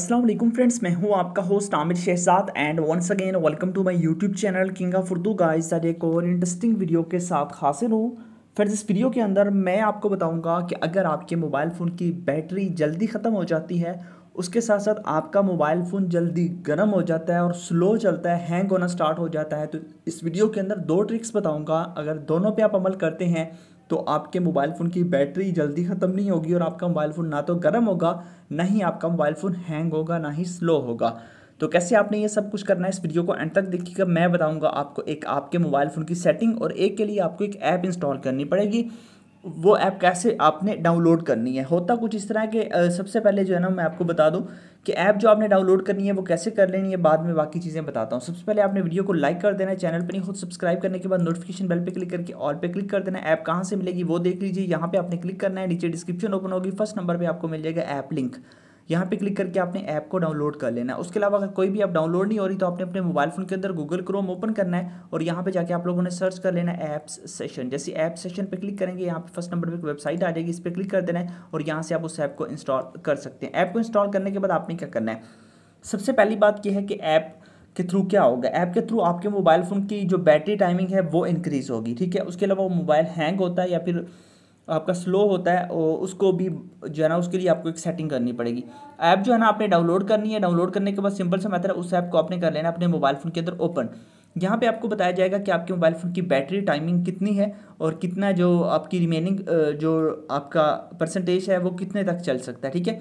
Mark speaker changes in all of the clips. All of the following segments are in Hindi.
Speaker 1: असलम फ्रेंड्स मैं हूँ आपका host Aamir Shahzad and once again welcome to my YouTube channel King of Urdu guys आज एक और इंटरेस्टिंग वीडियो के साथ हासिल हूँ फ्रेंड्स इस वीडियो के अंदर मैं आपको बताऊँगा कि अगर आपके मोबाइल फ़ोन की बैटरी जल्दी ख़त्म हो जाती है उसके साथ साथ आपका मोबाइल फ़ोन जल्दी गर्म हो जाता है और स्लो चलता है हैंग होना स्टार्ट हो जाता है तो इस वीडियो के अंदर दो ट्रिक्स बताऊँगा अगर दोनों पर आप अमल करते हैं तो आपके मोबाइल फ़ोन की बैटरी जल्दी ख़त्म नहीं होगी और आपका मोबाइल फ़ोन ना तो गर्म होगा ना ही आपका मोबाइल फ़ोन हैंग होगा ना ही स्लो होगा तो कैसे आपने ये सब कुछ करना है इस वीडियो को एंड तक देखिएगा मैं बताऊंगा आपको एक आपके मोबाइल फ़ोन की सेटिंग और एक के लिए आपको एक ऐप इंस्टॉल करनी पड़ेगी वो ऐप कैसे आपने डाउनलोड करनी है होता कुछ इस तरह के सबसे पहले जो है ना मैं आपको बता दूं कि ऐप जो आपने डाउनलोड करनी है वो कैसे कर लेनी है बाद में बाकी चीज़ें बताता हूँ सबसे पहले आपने वीडियो को लाइक कर देना है चैनल पर नहीं खुद सब्सक्राइब करने के बाद नोटिफिकेशन बेल पे क्लिक करके ऑल पे क्लिक कर देना ऐप कहाँ से मिलेगी वो देख लीजिए यहाँ पर आपने क्लिक करना है नीचे डिस्क्रिप्शन ओपन होगी फर्स्ट नंबर पर आपको मिल जाएगा ऐप लिंक यहाँ पे क्लिक करके आपने ऐप को डाउनलोड कर लेना है उसके अलावा अगर कोई भी आप डाउनलोड नहीं हो रही तो आपने अपने मोबाइल फ़ोन के अंदर गूगल क्रोम ओपन करना है और यहाँ पे जाके आप लोगों ने सर्च कर लेना है ऐप्स सेशन जैसे ऐप सेशन पे क्लिक करेंगे यहाँ पे फर्स्ट नंबर पे एक वेबसाइट आ जाएगी इस पर क्लिक कर देना है और यहाँ से आप उस ऐप को इंस्टॉल कर सकते हैं ऐप को इंस्टॉल करने के बाद आपने क्या करना है सबसे पहली बात यह है कि ऐप के थ्रू क्या होगा ऐप के थ्रू आपके मोबाइल फ़ोन की जो बैटरी टाइमिंग है वो इंक्रीज़ होगी ठीक है उसके अलावा वो मोबाइल हैंग होता है या फिर आपका स्लो होता है और उसको भी जो है ना उसके लिए आपको एक सेटिंग करनी पड़ेगी ऐप जो है ना आपने डाउनलोड करनी है डाउनलोड करने के बाद सिंपल सा मेथड उस ऐप को आपने कर लेना अपने मोबाइल फ़ोन के अंदर ओपन यहाँ पे आपको बताया जाएगा कि आपके मोबाइल फ़ोन की बैटरी टाइमिंग कितनी है और कितना जो आपकी रिमेनिंग जो आपका परसेंटेज है वो कितने तक चल सकता है ठीक है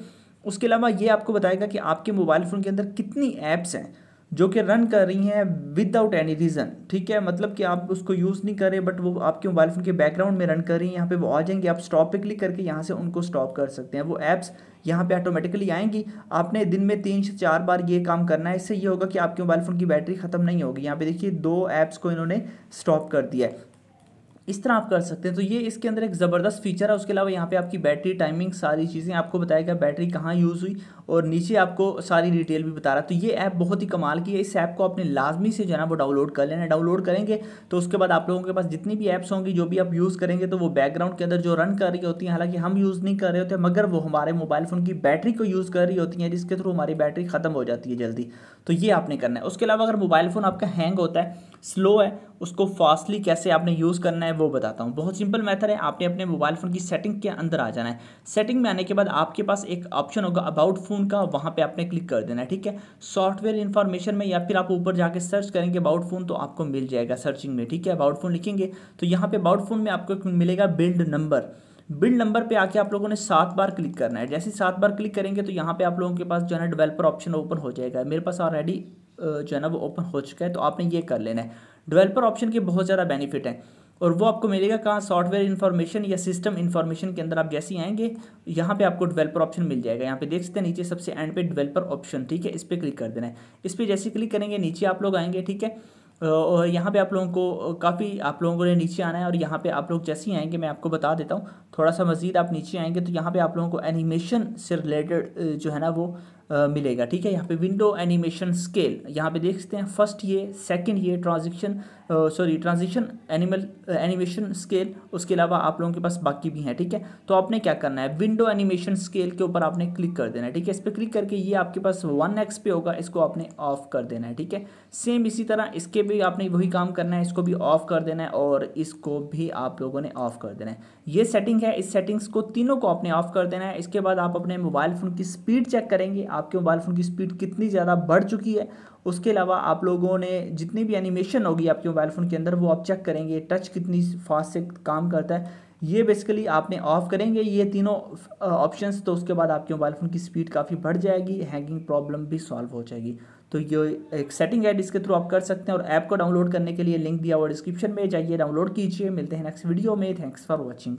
Speaker 1: उसके अलावा ये आपको बताएगा कि आपके मोबाइल फ़ोन के अंदर कितनी ऐप्स हैं जो कि रन कर रही हैं विदाउट एनी रीज़न ठीक है मतलब कि आप उसको यूज़ नहीं कर रहे बट वो आपके मोबाइल फ़ोन के बैकग्राउंड में रन कर रही हैं यहाँ पे वो आ जाएंगी आप स्टॉप पे क्लिक करके यहाँ से उनको स्टॉप कर सकते हैं वो ऐप्स यहाँ पे ऑटोमेटिकली आएंगी आपने दिन में तीन से चार बार ये काम करना है इससे ये होगा कि आपके मोबाइल फ़ोन की बैटरी ख़त्म नहीं होगी यहाँ पर देखिए दो ऐप्स को इन्होंने स्टॉप कर दिया है इस तरह आप कर सकते हैं तो ये इसके अंदर एक ज़बरदस्त फीचर है उसके अलावा यहाँ पे आपकी बैटरी टाइमिंग सारी चीज़ें आपको बताएगा बैटरी कहाँ यूज़ हुई और नीचे आपको सारी डिटेल भी बता रहा तो ये ऐप बहुत ही कमाल की है इस ऐप को अपने लाजमी से जो है ना वो डाउनलोड कर लेना डाउनलोड करेंगे तो उसके बाद आप लोगों के पास जितनी भी ऐप्स होंगी जो भी आप यूज़ करेंगे तो वो बैकग्राउंड के अंदर जो रन कर रही होती हैं हालांकि हम यूज़ नहीं कर रहे होते मगर वो हमारे मोबाइल फ़ोन की बैटरी को यूज़ कर रही होती हैं जिसके थ्रू हमारी बैटरी ख़त्म हो जाती है जल्दी तो ये आपने करना है उसके अलावा अगर मोबाइल फ़ोन आपका हैंग होता है स्लो है उसको फास्टली कैसे आपने यूज़ करना है वो बताता हूँ बहुत सिंपल मेथड है आपने अपने मोबाइल फ़ोन की सेटिंग के अंदर आ जाना है सेटिंग में आने के बाद आपके पास एक ऑप्शन होगा अबाउट फ़ोन का वहाँ पर आपने क्लिक कर देना है ठीक है सॉफ्टवेयर इन्फॉर्मेशन में या फिर आप ऊपर जाके सर्च करेंगे अबाउट फ़ोन तो आपको मिल जाएगा सर्चिंग में ठीक है अबाउट फ़ोन लिखेंगे तो यहाँ पर अबाउट फ़ोन में आपको मिलेगा बिल्ड नंबर बिल्ड नंबर पे आके आप लोगों ने सात बार क्लिक करना है जैसे ही सात बार क्लिक करेंगे तो यहाँ पे आप लोगों के पास जो है डेवलपर ऑप्शन ओपन हो जाएगा मेरे पास ऑलरेडी जो है ना वो ओपन हो चुका है तो आपने ये कर लेना है डेवलपर ऑप्शन के बहुत ज़्यादा बेनिफिट हैं और वो आपको मिलेगा कहाँ सॉफ्टवेयर इन्फॉर्मेशन या सिस्टम इन्फॉर्मेशन के अंदर आप जैसे ही आएंगे यहाँ पे आपको डेवलपर ऑप्शन मिल जाएगा यहाँ पे देख सकते हैं नीचे सबसे एंड पे डेवलपर ऑप्शन ठीक है इस पर क्लिक कर देना है इस पर जैसे क्लिक करेंगे नीचे आप लोग आएंगे ठीक है और यहाँ पे आप लोगों को काफ़ी आप लोगों को नीचे आना है और यहाँ पे आप लोग जैसे ही आएंगे मैं आपको बता देता हूँ थोड़ा सा मजीद आप नीचे आएंगे तो यहाँ पे आप लोगों को एनिमेशन से रिलेटेड जो है ना वो मिलेगा ठीक है यहाँ पे विंडो एनिमेशन स्केल यहाँ पे देख सकते हैं फर्स्ट ये सेकंड ये transition sorry transition animal animation scale उसके अलावा आप लोगों के पास बाकी भी हैं ठीक है तो आपने क्या करना है विंडो एनिमेशन स्केल के ऊपर आपने क्लिक कर देना है ठीक है इस पर क्लिक करके ये आपके पास वन एक्स पे होगा इसको आपने ऑफ कर देना है ठीक है सेम इसी तरह इसके भी आपने वही काम करना है इसको भी ऑफ कर देना है और इसको भी आप लोगों ने ऑफ कर देना है ये सेटिंग है इस सेटिंग्स को तीनों को आपने ऑफ कर देना है इसके बाद आप अपने मोबाइल फ़ोन की स्पीड चेक करेंगे आपके मोबाइल फ़ोन की स्पीड कितनी ज़्यादा बढ़ चुकी है उसके अलावा आप लोगों ने जितनी भी एनिमेशन होगी आपके मोबाइल फ़ोन के अंदर वो आप चेक करेंगे टच कितनी फास्ट से काम करता है ये बेसिकली आपने ऑफ करेंगे ये तीनों ऑप्शंस तो उसके बाद आपके मोबाइल फ़ोन की स्पीड काफ़ी बढ़ जाएगी हैंगिंग प्रॉब्लम भी सॉल्व हो जाएगी तो ये एक सेटिंग है जिसके थ्रू आप कर सकते हैं और ऐप को डाउनलोड करने के लिए लिंक दिया हुआ डिस्क्रिप्शन में जाइए डाउनलोड कीजिए मिलते हैं नेक्स्ट वीडियो में थैंक्स फॉर वॉचिंग